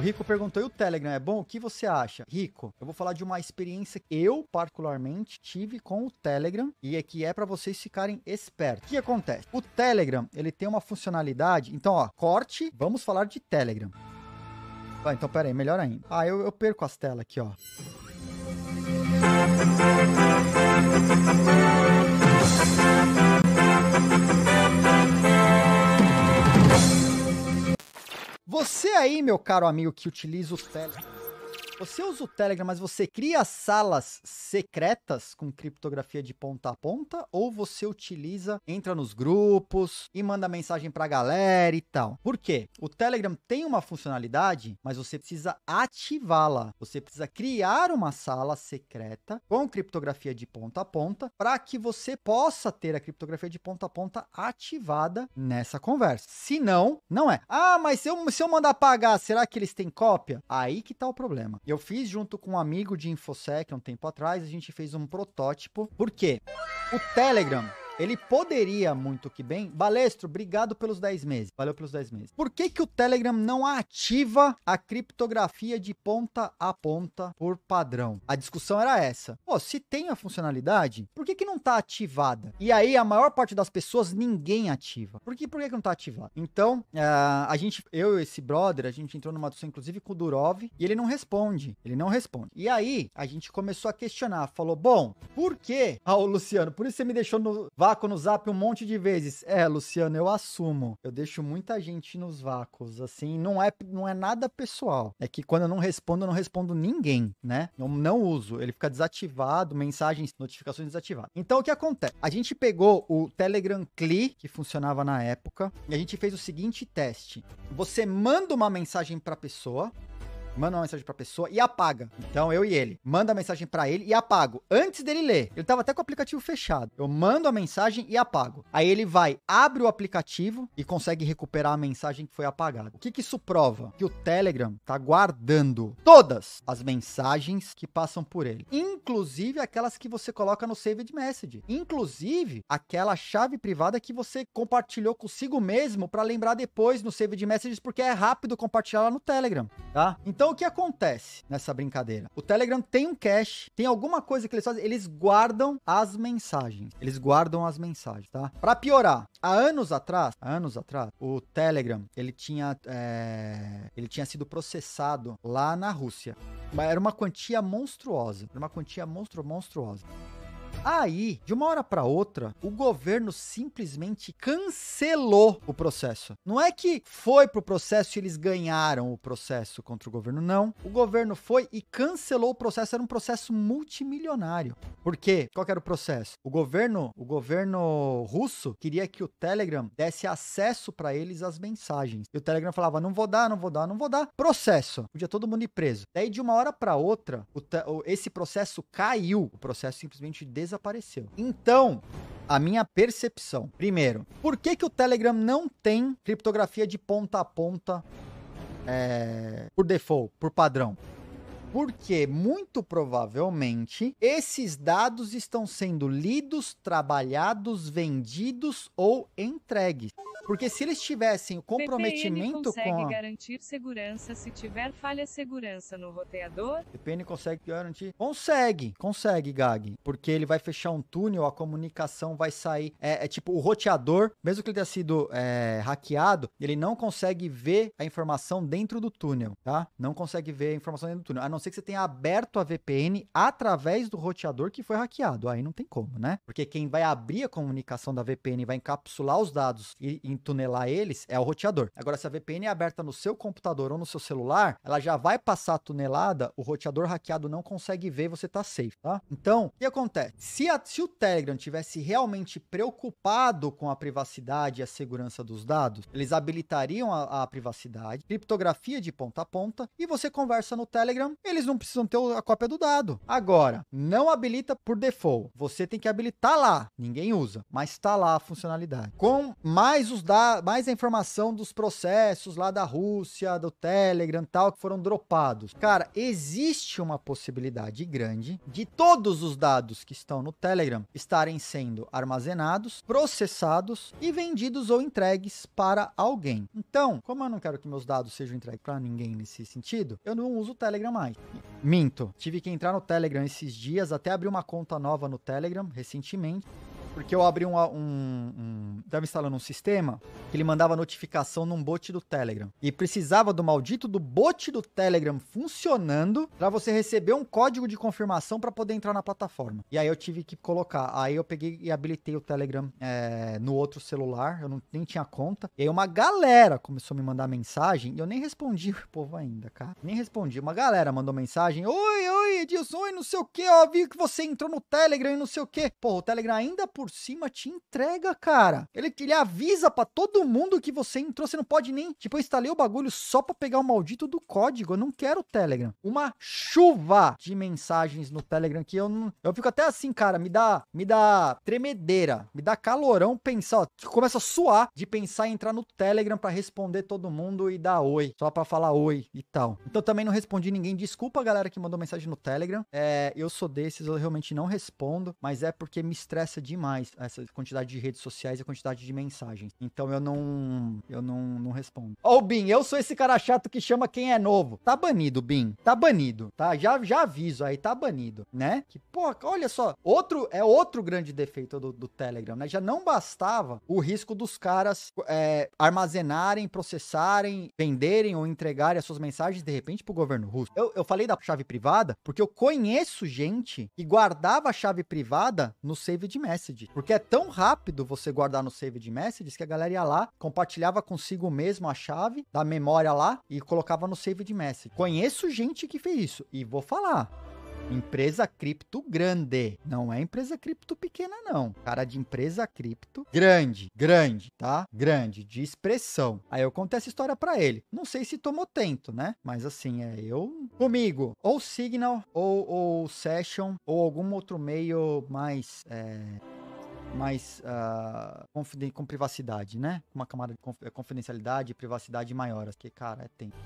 O Rico perguntou: e o Telegram é bom? O que você acha? Rico, eu vou falar de uma experiência que eu, particularmente, tive com o Telegram e é que é para vocês ficarem espertos. O que acontece? O Telegram, ele tem uma funcionalidade. Então, ó, corte, vamos falar de Telegram. Ah, então pera aí, melhor ainda. Ah, eu, eu perco as telas aqui, ó. Você aí, meu caro amigo que utiliza o Telegram. Você usa o Telegram, mas você cria salas secretas com criptografia de ponta a ponta? Ou você utiliza, entra nos grupos e manda mensagem pra galera e tal? Por quê? O Telegram tem uma funcionalidade, mas você precisa ativá-la. Você precisa criar uma sala secreta com criptografia de ponta a ponta para que você possa ter a criptografia de ponta a ponta ativada nessa conversa. Se não, não é. Ah, mas se eu, se eu mandar pagar, será que eles têm cópia? Aí que tá o problema. Eu fiz junto com um amigo de InfoSec um tempo atrás, a gente fez um protótipo. Por quê? O Telegram ele poderia muito que bem. Balestro, obrigado pelos 10 meses. Valeu pelos 10 meses. Por que, que o Telegram não ativa a criptografia de ponta a ponta por padrão? A discussão era essa. Pô, se tem a funcionalidade, por que, que não tá ativada? E aí, a maior parte das pessoas, ninguém ativa. Por que, por que, que não tá ativada? Então, eh, a gente, eu e esse brother, a gente entrou numa discussão, inclusive, com o Durov, e ele não responde. Ele não responde. E aí, a gente começou a questionar. Falou, bom, por que? Ah, Luciano, por isso você me deixou no vácuo no zap um monte de vezes. É, Luciano, eu assumo. Eu deixo muita gente nos vácuos, assim, não é, não é nada pessoal. É que quando eu não respondo, eu não respondo ninguém, né? Eu não uso, ele fica desativado, mensagens, notificações desativadas. Então, o que acontece? A gente pegou o Telegram Cli, que funcionava na época, e a gente fez o seguinte teste. Você manda uma mensagem para pessoa, manda uma mensagem pra pessoa e apaga. Então eu e ele. Manda a mensagem para ele e apago. Antes dele ler. Ele tava até com o aplicativo fechado. Eu mando a mensagem e apago. Aí ele vai, abre o aplicativo e consegue recuperar a mensagem que foi apagada. O que, que isso prova? Que o Telegram tá guardando todas as mensagens que passam por ele inclusive aquelas que você coloca no Saved Message, inclusive aquela chave privada que você compartilhou consigo mesmo para lembrar depois no Saved Messages, porque é rápido compartilhar lá no Telegram, tá? Então o que acontece nessa brincadeira? O Telegram tem um cache, tem alguma coisa que eles fazem, eles guardam as mensagens. Eles guardam as mensagens, tá? Para piorar, há anos atrás, há anos atrás, o Telegram ele tinha é, ele tinha sido processado lá na Rússia. Mas era uma quantia monstruosa. Era uma quantia monstru monstruosa. Aí, de uma hora para outra, o governo simplesmente cancelou o processo. Não é que foi pro processo e eles ganharam o processo contra o governo, não. O governo foi e cancelou o processo, era um processo multimilionário. Por quê? Qual era o processo? O governo, o governo russo queria que o Telegram desse acesso para eles às mensagens. E o Telegram falava: "Não vou dar, não vou dar, não vou dar". Processo. Podia todo mundo ir preso. Daí de uma hora para outra, esse processo caiu. O processo simplesmente des desapareceu. Então, a minha percepção. Primeiro, por que, que o Telegram não tem criptografia de ponta a ponta é, por default, por padrão? Porque muito provavelmente esses dados estão sendo lidos, trabalhados, vendidos ou entregues. Porque se eles tivessem o comprometimento PPN com a... garantir segurança se tiver falha segurança no roteador? VPN consegue garantir? Consegue, consegue, Gag. Porque ele vai fechar um túnel, a comunicação vai sair. É, é tipo, o roteador, mesmo que ele tenha sido é, hackeado, ele não consegue ver a informação dentro do túnel, tá? Não consegue ver a informação dentro do túnel. A não não ser que você tenha aberto a VPN através do roteador que foi hackeado. Aí não tem como, né? Porque quem vai abrir a comunicação da VPN vai encapsular os dados e entunelar eles é o roteador. Agora, se a VPN é aberta no seu computador ou no seu celular, ela já vai passar a tunelada, o roteador hackeado não consegue ver, você tá safe, tá? Então, o que acontece? Se, a, se o Telegram tivesse realmente preocupado com a privacidade e a segurança dos dados, eles habilitariam a, a privacidade, criptografia de ponta a ponta, e você conversa no Telegram, eles não precisam ter a cópia do dado. Agora, não habilita por default. Você tem que habilitar lá. Ninguém usa, mas está lá a funcionalidade. Com mais os dados, mais a informação dos processos lá da Rússia, do Telegram, tal que foram dropados. Cara, existe uma possibilidade grande de todos os dados que estão no Telegram estarem sendo armazenados, processados e vendidos ou entregues para alguém. Então, como eu não quero que meus dados sejam entregues para ninguém nesse sentido, eu não uso o Telegram mais. Minto. Tive que entrar no Telegram esses dias, até abri uma conta nova no Telegram recentemente porque eu abri um. um, um tava instalando um sistema que ele mandava notificação num bot do Telegram. E precisava do maldito do bot do Telegram funcionando para você receber um código de confirmação para poder entrar na plataforma. E aí eu tive que colocar. Aí eu peguei e habilitei o Telegram é, no outro celular. Eu não, nem tinha conta. E aí uma galera começou a me mandar mensagem. E eu nem respondi povo ainda, cara. Nem respondi. Uma galera mandou mensagem. Oi, Edilson, oi, não sei o que, ó, vi que você entrou no Telegram e não sei o que. Pô, o Telegram ainda por cima te entrega, cara. Ele, ele avisa para todo mundo que você entrou, você não pode nem, tipo, eu instalei o bagulho só pra pegar o maldito do código, eu não quero o Telegram. Uma chuva de mensagens no Telegram que eu não, eu fico até assim, cara, me dá, me dá tremedeira, me dá calorão pensar, ó, começa a suar de pensar em entrar no Telegram para responder todo mundo e dar oi, só para falar oi e tal. Então também não respondi ninguém, desculpa a galera que mandou mensagem no Telegram Telegram. É, eu sou desses, eu realmente não respondo, mas é porque me estressa demais essa quantidade de redes sociais e a quantidade de mensagens. Então eu não eu não, não respondo. Ó, oh, Bin, eu sou esse cara chato que chama quem é novo. Tá banido, Bin. Tá banido, tá? Já, já aviso aí, tá banido, né? Que, porra, olha só. Outro, é outro grande defeito do, do Telegram, né? Já não bastava o risco dos caras é, armazenarem, processarem, venderem ou entregarem as suas mensagens de repente pro governo russo. Eu, eu falei da chave privada porque porque eu conheço gente que guardava a chave privada no save de message. Porque é tão rápido você guardar no save de messages que a galera ia lá, compartilhava consigo mesmo a chave da memória lá e colocava no save de message. Conheço gente que fez isso e vou falar. Empresa cripto grande. Não é empresa cripto pequena, não. Cara de empresa cripto grande, grande, tá? Grande, de expressão. Aí eu contei essa história para ele. Não sei se tomou tento, né? Mas assim, é eu comigo. Ou Signal, ou, ou Session, ou algum outro meio mais. É mais uh, com privacidade, né? Uma camada de conf confidencialidade e privacidade maior. Que, cara, é tempo.